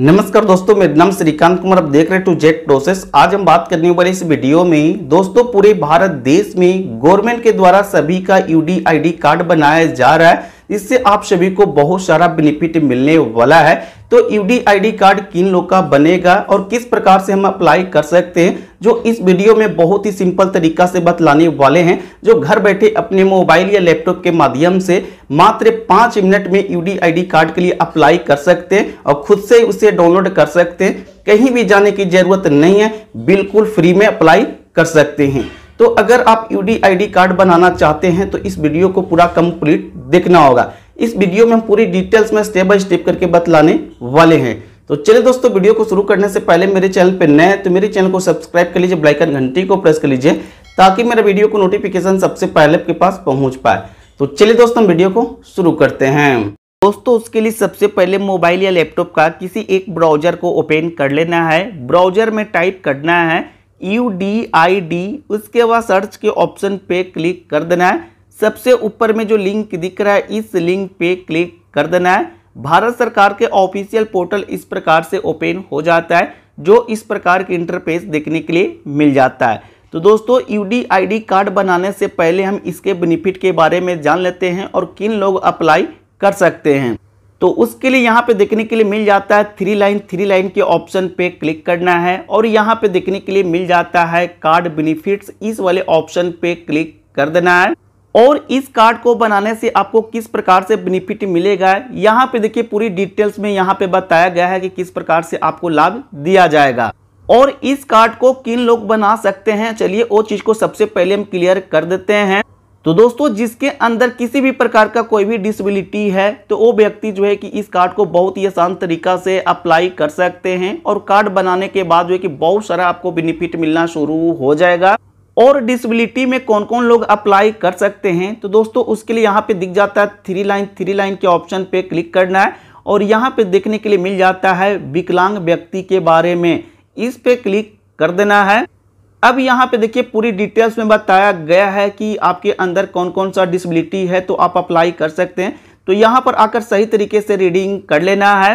नमस्कार दोस्तों मेरा नाम श्रीकांत कुमार आप देख रहे टू जेट प्रोसेस आज हम बात करने वाले इस वीडियो में दोस्तों पूरे भारत देश में गवर्नमेंट के द्वारा सभी का यूडीआईडी कार्ड बनाया जा रहा है इससे आप सभी को बहुत सारा बेनिफिट मिलने वाला है तो डी कार्ड किन लोग का बनेगा और किस प्रकार से हम अप्लाई कर सकते हैं जो इस वीडियो में बहुत ही सिंपल तरीका से बतलाने वाले हैं जो घर बैठे अपने मोबाइल या लैपटॉप के माध्यम से मात्र पाँच मिनट में यू डी कार्ड के लिए अप्लाई कर सकते हैं और खुद से उसे डाउनलोड कर सकते हैं कहीं भी जाने की जरूरत नहीं है बिल्कुल फ्री में अप्लाई कर सकते हैं तो अगर आप यू डी कार्ड बनाना चाहते हैं तो इस वीडियो को पूरा कंप्लीट देखना होगा इस वीडियो में हम पूरी डिटेल्स में स्टेप बाय स्टेप करके बतलाने वाले हैं तो चलिए दोस्तों वीडियो को शुरू करने से पहले मेरे चैनल पर नए तो मेरे चैनल को सब्सक्राइब कर लीजिए ब्लाइकन घंटी को प्रेस कर लीजिए ताकि मेरा वीडियो को नोटिफिकेशन सबसे पहले आपके पास पहुंच पाए तो चलिए दोस्तों वीडियो को शुरू करते हैं दोस्तों उसके लिए सबसे पहले मोबाइल या लैपटॉप का किसी एक ब्राउजर को ओपन कर लेना है ब्राउजर में टाइप करना है यू डी आई डी उसके बाद सर्च के ऑप्शन पे क्लिक कर देना है सबसे ऊपर में जो लिंक दिख रहा है इस लिंक पे क्लिक कर देना है भारत सरकार के ऑफिशियल पोर्टल इस प्रकार से ओपन हो जाता है जो इस प्रकार के इंटरफेस देखने के लिए मिल जाता है तो दोस्तों यू डी कार्ड बनाने से पहले हम इसके बेनिफिट के बारे में जान लेते हैं और किन लोग अप्लाई कर सकते हैं तो उसके लिए यहाँ पे देखने के लिए मिल जाता है थ्री लाइन थ्री लाइन के ऑप्शन पे क्लिक करना है और यहाँ पे देखने के लिए मिल जाता है कार्ड बेनिफिट्स इस वाले ऑप्शन पे क्लिक कर देना है और इस कार्ड को बनाने से आपको किस प्रकार से बेनिफिट मिलेगा यहाँ पे देखिए पूरी डिटेल्स में यहाँ पे बताया गया है कि किस प्रकार से आपको लाभ दिया जाएगा और इस कार्ड को किन लोग बना सकते हैं चलिए वो चीज़ को सबसे पहले हम क्लियर कर देते हैं तो दोस्तों जिसके अंदर किसी भी प्रकार का कोई भी डिसबिलिटी है तो वो व्यक्ति जो है कि इस कार्ड को बहुत ही आसान तरीका से अप्लाई कर सकते हैं और कार्ड बनाने के बाद जो है कि बहुत सारा आपको बेनिफिट मिलना शुरू हो जाएगा और डिसेबिलिटी में कौन कौन लोग अप्लाई कर सकते हैं तो दोस्तों उसके लिए यहाँ पे दिख जाता है थ्री लाइन थ्री लाइन के ऑप्शन पे क्लिक करना है और यहाँ पे देखने के लिए मिल जाता है विकलांग व्यक्ति के बारे में इस पे क्लिक कर देना है अब यहाँ पे देखिए पूरी डिटेल्स में बताया गया है कि आपके अंदर कौन कौन सा डिसबिलिटी है तो आप अप्लाई कर सकते हैं तो यहाँ पर आकर सही तरीके से रीडिंग कर लेना है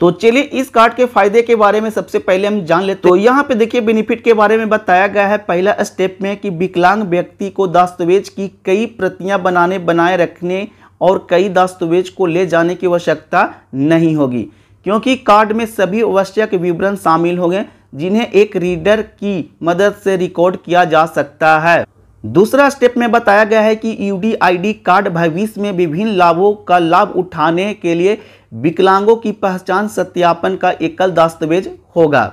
तो चलिए इस कार्ड के फायदे के बारे में सबसे पहले हम जान लेते हैं तो यहाँ पे देखिए बेनिफिट के बारे में बताया गया है पहला स्टेप में कि विकलांग व्यक्ति को दस्तावेज की कई प्रतियां बनाने बनाए रखने और कई दस्तावेज को ले जाने की आवश्यकता नहीं होगी क्योंकि कार्ड में सभी आवश्यक विवरण शामिल होंगे जिन्हें एक रीडर की मदद से रिकॉर्ड किया जा सकता है दूसरा स्टेप में बताया गया है कि डी कार्ड भविष्य में विभिन्न लाभों का लाभ उठाने के लिए विकलांगों की पहचान सत्यापन का एकल दस्तावेज होगा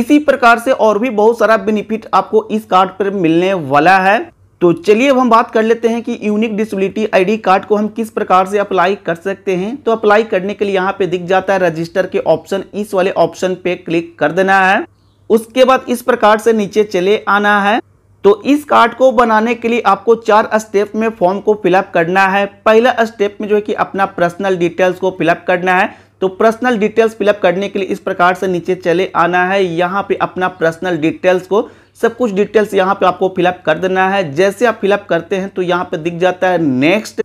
इसी प्रकार से और भी बहुत सारा बेनिफिट आपको इस कार्ड पर मिलने वाला है तो चलिए अब हम बात कर लेते हैं कि यूनिक डिसेबिलिटी आईडी कार्ड को हम किस प्रकार से अप्लाई कर सकते हैं तो अप्लाई करने के लिए यहाँ पे दिख जाता है रजिस्टर के ऑप्शन इस वाले ऑप्शन पे क्लिक कर देना है उसके बाद इस प्रकार से नीचे चले आना है तो इस कार्ड को बनाने के लिए आपको चार स्टेप में फॉर्म को फिलअप करना है पहला स्टेप में जो है कि अपना पर्सनल डिटेल्स को फिलअप करना है तो पर्सनल डिटेल्स फिलअप करने के लिए इस प्रकार से नीचे चले आना है यहाँ पे अपना पर्सनल डिटेल्स को सब कुछ डिटेल्स यहाँ पे आपको फिलअप कर देना है जैसे आप फिलअप करते हैं तो यहाँ पे दिख जाता है नेक्स्ट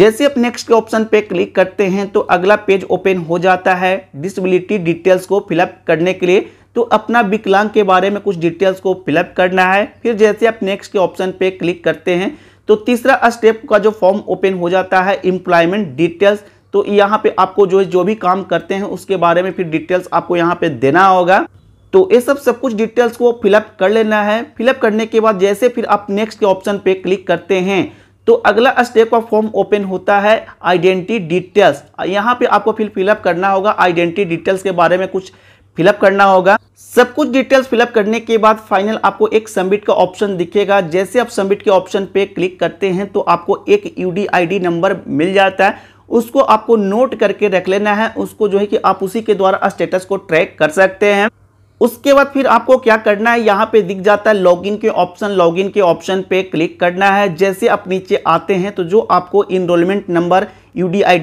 जैसे आप नेक्स्ट के ऑप्शन पे क्लिक करते हैं तो अगला पेज ओपन हो जाता है डिसबिलिटी डिटेल्स को फिलअप करने के लिए तो अपना विकलांग के बारे में कुछ डिटेल्स को फिलअप करना है फिर जैसे आप नेक्स्ट के ऑप्शन पे क्लिक करते हैं तो तीसरा स्टेप का जो फॉर्म ओपन हो जाता है इम्प्लॉयमेंट डिटेल्स तो यहाँ पे आपको जो जो भी काम करते हैं उसके बारे में फिर डिटेल्स आपको यहाँ पे देना होगा तो ये सब सब कुछ डिटेल्स को फिलअप कर लेना है फिलअप करने के बाद जैसे फिर आप नेक्स्ट के ऑप्शन पे क्लिक करते हैं तो अगला स्टेप का फॉर्म ओपन होता है आइडेंटिटी डिटेल्स यहाँ पे आपको फिर फिलअप करना होगा आइडेंटिटी डिटेल्स के बारे में कुछ फिलअप करना होगा सब कुछ डिटेल्स फिलअप करने के बाद फाइनल आपको एक सबमिट का ऑप्शन दिखेगा जैसे आप सबमिट के ऑप्शन पे क्लिक करते हैं तो आपको एक डी नंबर मिल जाता है उसको आपको नोट करके रख लेना है उसको जो है कि आप उसी के द्वारा स्टेटस को ट्रैक कर सकते हैं उसके बाद फिर आपको क्या करना है यहाँ पे दिख जाता है लॉगिन के ऑप्शन लॉगिन के ऑप्शन पे क्लिक करना है जैसे आप नीचे आते हैं तो जो आपको इनरोलमेंट नंबर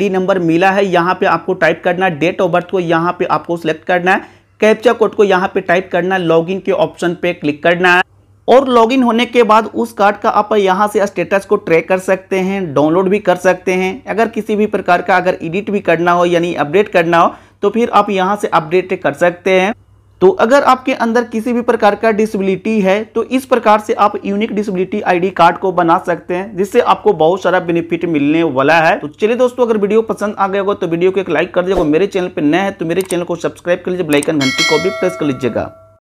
डी नंबर मिला है यहाँ पे आपको टाइप करना है डेट ऑफ बर्थ को यहाँ पे आपको सिलेक्ट करना है कैप्चा कोड को यहाँ पे टाइप करना है लॉग के ऑप्शन पे क्लिक करना है और लॉगिन होने के बाद उस कार्ड का आप यहाँ से स्टेटस को ट्रैक कर सकते हैं डाउनलोड भी कर सकते हैं अगर किसी भी प्रकार का अगर एडिट भी करना हो यानी अपडेट करना हो तो फिर आप यहाँ से अपडेट कर सकते हैं तो अगर आपके अंदर किसी भी प्रकार का डिसेबिलिटी है तो इस प्रकार से आप यूनिक डिसेबिलिटी आईडी कार्ड को बना सकते हैं जिससे आपको बहुत सारा बेनिफिट मिलने वाला है तो चलिए दोस्तों अगर वीडियो पसंद आ गया होगा तो वीडियो को एक लाइक कर दीजिएगा मेरे चैनल पर नया है तो मेरे चैनल को सब्सक्राइब कर लीजिए ब्लाइकन घंटी को भी प्रेस कर लीजिएगा